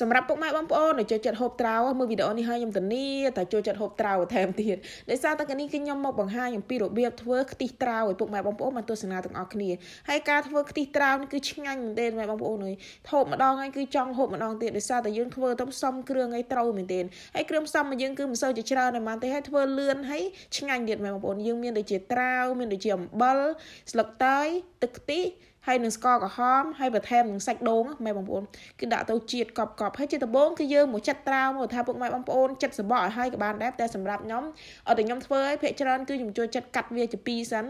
សម្រាប់ពុកម៉ែបងប្អូនដែលចូលចិត្តហូបត្រាវមើលវីដេអូនេះហើយខ្ញុំធានាថាចូលចិត្តហូបត្រាវថែមទៀតដោយសារតែកាលនេះគឺខ្ញុំមកបង្ហាញអំពីរបៀបធ្វើខ្ទិះត្រាវឲ្យពុកម៉ែបងប្អូនមកទស្សនាទាំងអស់គ្នាហើយការធ្វើខ្ទិះត្រាវនេះគឺឆ្ងាញ់មែនទេម៉ែបងប្អូនអើយហូបម្ដងហើយគឺចង់ហូបម្ដងទៀតដោយសារតែយើងធ្វើទៅផ្សំគ្រឿងឲ្យត្រូវមែនទេហើយគ្រឿងផ្សំរបស់យើងគឺមិនសូវជាច្រើនទេប៉ុន្តែឲ្យធ្វើលឿនហើយឆ្ងាញ់ទៀតម៉ែបងប្អូនយើងមានដូចជាត្រាវមានដូចជាអំបិលស្លឹកតើយទឹកខ្ទិះហើយនឹងស្ករក្រហមហើយបន្ថែមនឹងសាច់ដូងម៉ែបងប្អូនគឺដាក់ទៅជាតិកប់កប់ហើយជាដំបូងគឺយើងមកចាត់ត្រាវមកថាពុកម៉ែបងប្អូនចិត្តសម្បកឲ្យហើយក៏បានដែរតែសម្រាប់ខ្ញុំអត់តែខ្ញុំធ្វើឲ្យភាកច្រើនគឺខ្ញុំចូលចិត្តកាត់វាជាពីរសិន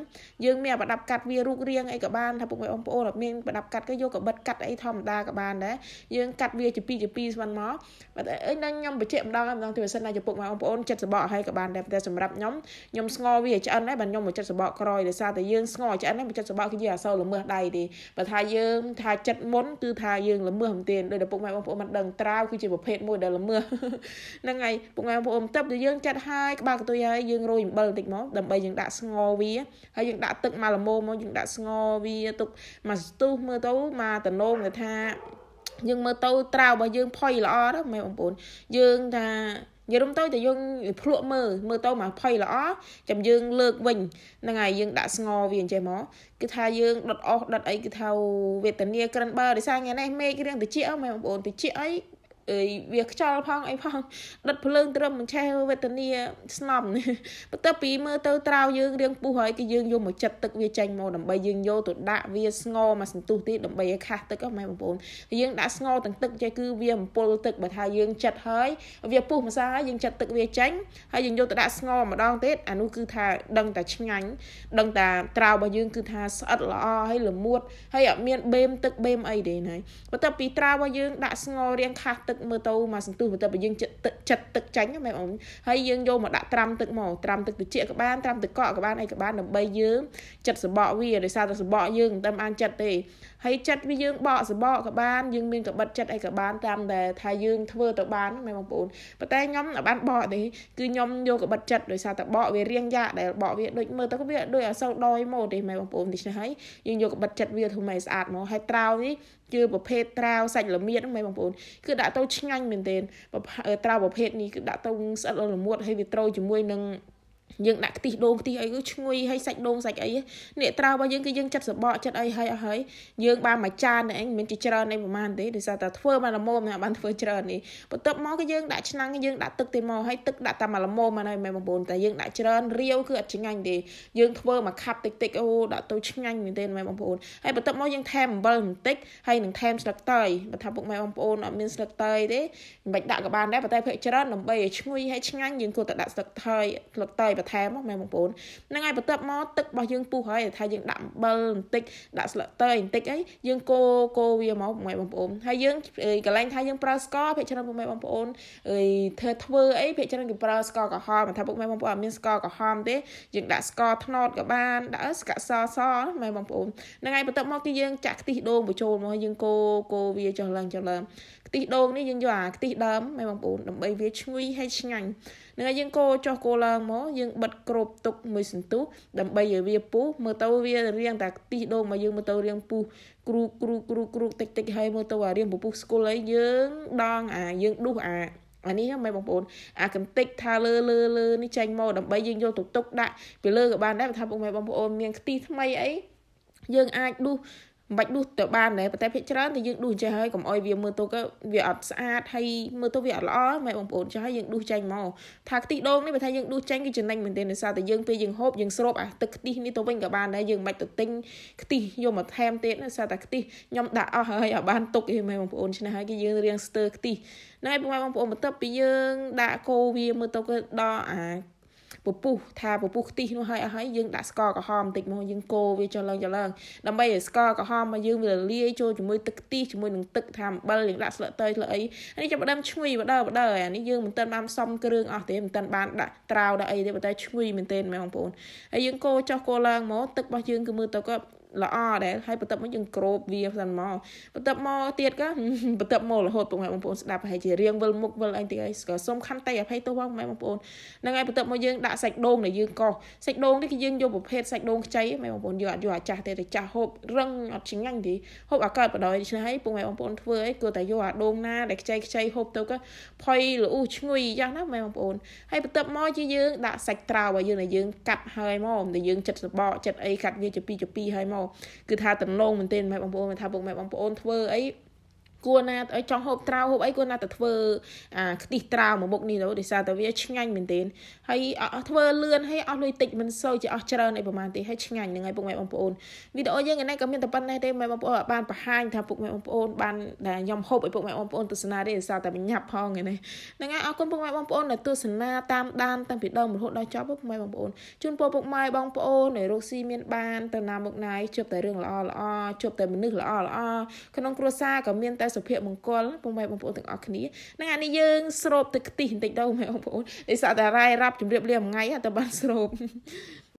យើងមានប្រដាប់កាត់វារូបរាងអីក៏បានថាពុកម៉ែបងប្អូនអត់មានប្រដាប់កាត់ក៏យកកបិតកាត់អីធម្មតាក៏បានដែរយើងកាត់វាជាពីរជាពីរស្មិនមកបើតែអីនឹងខ្ញុំបញ្ជាក់ម្ដងម្ដងទៅសិនណាចំពុកម៉ែបងប្អូនចិត្តសម្បកឲ្យក៏បានដែរតែសម្រាប់ខ្ញុំខ្ញុំស្ងោវាឆ្អិនហើយបើខ្ញុំមកចិត្តសម្បកក្រោយដោយសារតែយើងស្ងោឆ្អិនហើយមកចិត្តសម្បកគឺយើងអត់សូវល្មើសដៃទេបើថាយើង ថាចិត្តមុនគឺថាយើងល្មើសមែនទែនដោយតែពុកម៉ែបងប្អូនមិនដឹងត្រាវគឺជាប្រភេទមួយដែលល្មើសហ្នឹងហើយពុកម៉ែបងប្អូនទឹកយើងចាត់ហើយក្បាលកន្ទុយហើយយើងរោយអំបិលបន្តិចមកដើម្បីយើងដាក់ស្ងោវាហើយយើងដាក់ទឹកមកល្មមមកយើងដាក់ស្ងោវាទុកមកស្ទុះមើលទៅមកតំណងថាយើងមើលទៅត្រាវរបស់យើងផុយល្អណាស់ម៉ែបងប្អូនយើងថានិយាយរំទៅតែយើងភ្លក់មើលមើលទៅមកភ័យល្អចាំយើងលើកវិញហ្នឹងហើយយើង ដាក់ស្ងោវាអញ្ចឹងមកគឺថាយើងដុតអស់ដុតអីគឺថាវេទនាក្រិនបើដោយសារថ្ងៃនេះមេឃរៀងតិចអើបងប្អូនតិចអីអីវាខ្ចល់ផងអីផងដិតភ្លើងត្រឹមមិនឆេះវេទនាស្នំបន្ទាប់ពីមើលទៅត្រាវយើងរៀងពុះហើយគឺយើងយកមកចិត្តទឹកវាចេញមកដើម្បីយើងយកទៅដាក់វាស្ងោមកសន្ទុះទៀតដើម្បីឲ្យខាស់ទឹកម៉ែបងប្អូនយើងដាក់ស្ងោទាំងទឹកចេះគឺវាអំពុលទឹកបើថាយើងចិត្តហើយវាពុះម្សាយើងចិត្តទឹកវាចេញហើយយើងយកទៅដាក់ស្ងោម្ដងទៀតអានោះគឺថាដឹងតែឆ្ងាញ់ដឹងតែត្រាវរបស់យើង គឺថាស្អិតល្អហើយល្មួត ហើយអត់មានបេមទឹកបេមអីទេណាបន្ទាប់ពីត្រាវរបស់យើងដាក់ស្ងោរៀងខាស់ទឹកទឹកមើលទៅមកសន្ទុះបន្ទាប់បើយើងចិត្តទឹកចាញ់មែនបងហើយយើងយកមកដាក់ត្រាំទឹកមកត្រាំទឹកត្រជាក់ក៏បានត្រាំទឹកកកក៏បានអីក៏បានដើម្បីយើងចិត្តសបកវាដោយសារតែសបកយើងមិនតាមអានចិត្តទេហើយចិត្តវាយើងបកសបកក៏បានយើងមានកបិតចិត្តអីក៏បានតាមដែលថាយើងធ្វើទៅបានមែនបងប្អូនប៉ុន្តែខ្ញុំបានបកនេះគឺខ្ញុំយកកបិតចិត្តដោយសារតែបកវារៀងយ៉ាដែលបកវាដូចមើលទៅវាដូចអសូវដយមកទេមែនបងប្អូនដូច្នេះហើយយើងយកកបិតចិត្តវាធ្វើម៉េចស្អាតមកហើយត្រាវនេះជាប្រភេទត្រាវសាច់ល្មៀតហ្នឹងមែនបងប្អូនគឺដាក់ទៅឆ្ងាញ់មែនទែនត្រាវប្រភេទនេះគឺដាក់ទៅស្អិតល្មួតហើយវាត្រូវជាមួយនឹងយើងដាក់ខ្ទិះដូងខ្ទិះអីគឺឈ្ងុយហើយសាច់ដូងសាច់អីអ្នកត្រាវរបស់យើងគឺយើងចិត្តសបកចិត្តអីហើយអស់ហើយយើងបានមួយចានតែឯងមិនមែនជាច្រើនអីប្រហែលទេដោយសារតែធ្វើមកល្មមណាបានធ្វើច្រើននេះបន្ទាប់មកគឺយើងដាក់ឆ្នាំងយើងដាក់ទឹកទេមកហើយទឹកដាក់តាមល្មមមកហើយមែនបងប្អូនតែយើងដាក់ច្រើនរាវគឺអត់ឆ្ងាញ់ទេយើងធ្វើមកខាប់តិចតិចអូដាក់ទៅឆ្ងាញ់មែនទេមែនបងប្អូនហើយបន្ទាប់មកយើងថែមអំបិលបន្តិចហើយនឹងថែមស្លឹកតើយបើថាពុកម៉ែបងប្អូនអត់មានស្លឹកតើយទេមិនបាច់ដាក់ក៏បានដែរប៉ុន្តែភាគច្រើនដើម្បីឲ្យឈ្ងុយហើយឆ្ងាញ់យើងគួរតែដាក់ស្លឹកតើយស្លឹកតើយបន្ថែមមកមែនបងប្អូនហ្នឹងហើយបន្ទាប់មកទឹករបស់យើងពុះហើយ ថាយើងដាក់អំបិលបន្តិចដាក់ស្លឹកតើយបន្តិចអីយើងកូរកូរវាមកមែនបងប្អូនហើយយើងកន្លែងថាយើងប្រើស្ករភាគច្រើនពុកម៉ែបងប្អូនអីធ្វើធ្វើអីភាគច្រើនគេប្រើស្ករក្រហមថាពុកម៉ែបងប្អូនអត់មានស្ករក្រហមទេយើងដាក់ស្ករត្នោតក៏បានដាក់ស្ករសសម៉ែបងប្អូនហ្នឹងហើយបន្ទាប់មកគឺយើងចាក់ខ្ទិះដូងបញ្ចូលមកយើងកូរកូរវាចុះឡើងចុះឡើងខ្ទិះដូងនេះយើងយកអាខ្ទិះដើមម៉ែបងប្អូនដើម្បីវាឈ្ងុយហើយឆ្ងាញ់ហ្នឹងហើយយើងកូរចុះកូរឡើងមកយើងបិទគ្របទុកមួយសន្ទុះដើម្បីឲ្យវាពុះមើលទៅវារៀងតែទីដងមកយើងមើលទៅរៀងពុះគ្រូគ្រូគ្រូគ្រូតិចតិចឲ្យមើលទៅអារៀងពុះស្គល់អីយើងដង អាយើងដុះអាអានេះម៉ែបងប្អូន អាកំតិចថាលើលើលើនេះចាញ់មកដើម្បីយើងយកទៅទុកដាក់ពីលើក៏បានដែរបើថាពុកម៉ែបងប្អូនមានខ្ទីថ្មីអីយើងអាចដុះមិនបាច់ដួសទៅបានដែរប៉ុន្តែភាគច្រើនតែយើងដួសចេះហើយកុំអោយវាមើលទៅក៏វាអត់ស្អាតហើយមើលទៅវាអត់ល្អម៉ែបងប្អូនចេះហើយយើងដួសចេញមកថាខ្ទិះដូងនេះបើថាយើងដួសចេញគឺចំណេញមែនទេដោយសារតែយើងពេលយើងហូបយើងស្រូបអាទឹកខ្ទិះនេះទៅវិញក៏បានដែរយើងមិនបាច់ទៅទិញខ្ទិះយកមកថែមទៀតដោយសារតែខ្ទិះខ្ញុំដាក់អស់ហើយឲ្យបានទុកឯងម៉ែបងប្អូនឆ្នះហើយគឺយើងរៀងស្ទើខ្ទិះហ្នឹងហើយបងប្អូនបន្ទាប់ពីយើងដាក់កូរវាមើលទៅក៏ដល់អាពពុះថាពពុះខ្ទិះនោះហើយអស់ហើយយើងដាក់ស្ករក្រហមបន្តិចមកយើងកូរវាចុះឡើងចុះឡើងដើម្បីឲ្យស្ករក្រហមមកយើងវាលាយចូលជាមួយទឹកខ្ទិះជាមួយនឹងទឹកថាអំបិលយើងដាក់ស្លឹកតើយស្លឹកអីនេះចាប់ដើមឈ្ងុយបដិបដិអានេះយើងមិនទាន់បានផ្សំគ្រឿងអស់ទេមិនទាន់បានដាក់ត្រាវដាក់អីទេប៉ុន្តែឈ្ងុយមែនទែនមែនបងប្អូនហើយយើងកូរចុះកូរឡើងមកទឹករបស់យើងគឺមើលទៅក៏ល្អដែរហើយបន្ទាប់មកយើងក្របវាសិនមកបន្ទាប់មកទៀតក៏បន្ទាប់មករហូតពុកម៉ែបងប្អូនស្ដាប់ប្រហែលជារៀងវិលមុខវិលអីទៀតហើយក៏សូមខន្តីអភ័យទោសផងម៉ែបងប្អូនហ្នឹងហើយបន្ទាប់មកយើងដាក់សាច់ដូងដែលយើងកោសសាច់ដូងនេះគឺយើងយកប្រភេទសាច់ដូងខ្ចីម៉ែបងប្អូនយកអត់យកអាចាស់ទេតែចាស់ហូបរឹងអត់ឆ្ងាញ់ទេហូបអាកើតបដ ாய் ដូច្នេះហើយពុកម៉ែបងប្អូនធ្វើអីគួរតែយកអាដូងណាដែលខ្ចីខ្ចីហូបទៅក៏ផុយល្អូសឈ្ងុយយ៉ាងណាម៉ែបងប្អូនហើយបន្ទាប់មកជាយើងដាក់សាច់ត្រាវឲ្យយើងដែលយើងកាត់ហើយមកដែលយើងចិត្តសបកចិត្តអីកាត់វាជាពីរជាពីរហើយមកគឺថាទំនងមែនទែនម៉ែបងប្អូនថាពុកម៉ែបងប្អូនធ្វើអីគួរណាឲ្យចង់ហូបត្រាវហូបអីគួរណាតែធ្វើអាខ្ទិះត្រាវមួយមុខនេះទៅដោយសារតែវាឆ្ងាញ់មែនទែនហើយធ្វើលឿនហើយអស់លុយតិចមិនសូវជាអស់ច្រើនអីប្រហែលទេហើយឆ្ងាញ់នឹងហើយពុកម៉ែបងប្អូនវីដេអូយើងនេះក៏មានតែប៉ុណ្ណេះទេម៉ែបងប្អូនបានបង្ហាញថាពុកម៉ែបងប្អូនបានដែលខ្ញុំហូបឲ្យពុកម៉ែបងប្អូនទស្សនាទេដោយសារតែញ៉ាប់ផងឯនេះហ្នឹងហើយអរគុណពុកម៉ែបងប្អូនដែលទស្សនាតាមដានតាំងពីដើមរហូតដល់ចប់ពុកម៉ែបងប្អូនជូនពរពុកម៉ែបងប្អូននៃរកស៊ីមានបានទៅណាមកណាយជួបតែរឿងល្អល្អជួបតែមនុស្សល្អល្អក្នុងគ្រួសារក៏មានតែសុភមង្គលពុកម៉ែបងប្អូនទាំងអស់គ្នានឹងអានេះយើងស្រូបទៅខ្ទិះបន្តិចទៅបងប្អូនដោយសារតែរាយរាប់ជម្រាបលាមួយថ្ងៃតែបានស្រូប